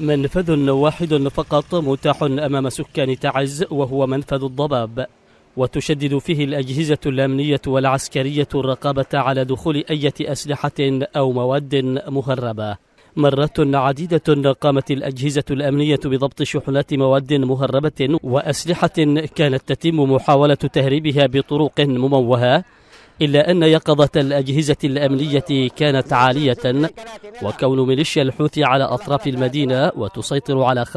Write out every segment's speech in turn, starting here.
منفذ واحد فقط متاح أمام سكان تعز وهو منفذ الضباب وتشدد فيه الأجهزة الأمنية والعسكرية الرقابة على دخول أي أسلحة أو مواد مهربة مرة عديدة قامت الأجهزة الأمنية بضبط شحنات مواد مهربة وأسلحة كانت تتم محاولة تهريبها بطرق مموهة إلا أن يقظة الأجهزة الأمنية كانت عالية وكون ميليشيا الحوثي على أطراف المدينة وتسيطر على 15%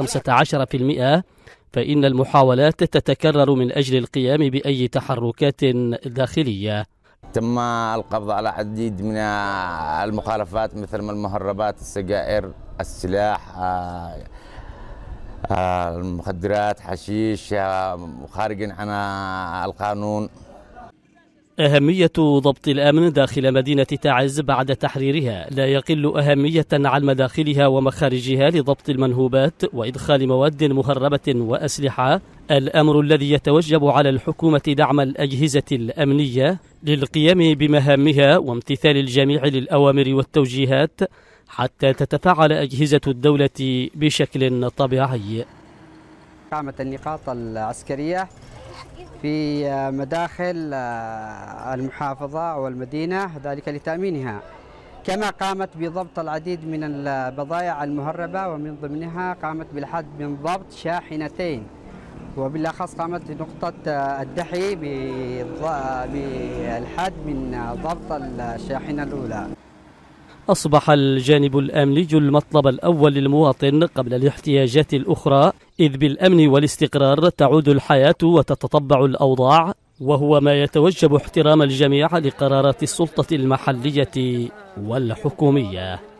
فإن المحاولات تتكرر من أجل القيام بأي تحركات داخلية تم القبض على عديد من المخالفات مثل المهربات السجائر السلاح آه، آه، المخدرات حشيش آه، خارج عن القانون أهمية ضبط الأمن داخل مدينة تعز بعد تحريرها لا يقل أهمية عن مداخلها ومخارجها لضبط المنهوبات وإدخال مواد مهربة وأسلحة الأمر الذي يتوجب على الحكومة دعم الأجهزة الأمنية للقيام بمهامها وامتثال الجميع للأوامر والتوجيهات حتى تتفاعل أجهزة الدولة بشكل طبيعي. قامت النقاط العسكرية في آه، مداخل آه، المحافظة والمدينة ذلك لتأمينها كما قامت بضبط العديد من البضائع المهربة ومن ضمنها قامت بالحد من ضبط شاحنتين وبالأخص قامت نقطة آه، الدحي بالحد من ضبط الشاحنة الأولى أصبح الجانب الأمني المطلب الأول للمواطن قبل الاحتياجات الأخرى إذ بالأمن والاستقرار تعود الحياة وتتطبع الأوضاع وهو ما يتوجب احترام الجميع لقرارات السلطة المحلية والحكومية